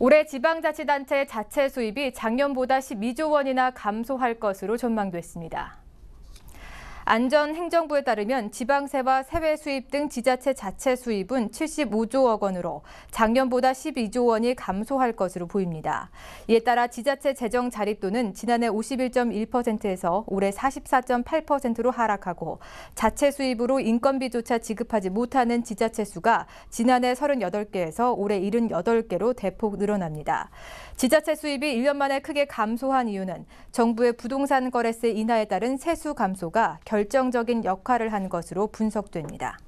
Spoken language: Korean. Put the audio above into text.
올해 지방자치단체 자체 수입이 작년보다 12조 원이나 감소할 것으로 전망됐습니다. 안전행정부에 따르면 지방세와 세외 수입 등 지자체 자체 수입은 75조억 원으로 작년보다 12조 원이 감소할 것으로 보입니다. 이에 따라 지자체 재정 자립도는 지난해 51.1%에서 올해 44.8%로 하락하고 자체 수입으로 인건비조차 지급하지 못하는 지자체 수가 지난해 38개에서 올해 78개로 대폭 늘어납니다. 지자체 수입이 1년 만에 크게 감소한 이유는 정부의 부동산 거래세 인하에 따른 세수 감소가 결 결정적인 역할을 한 것으로 분석됩니다.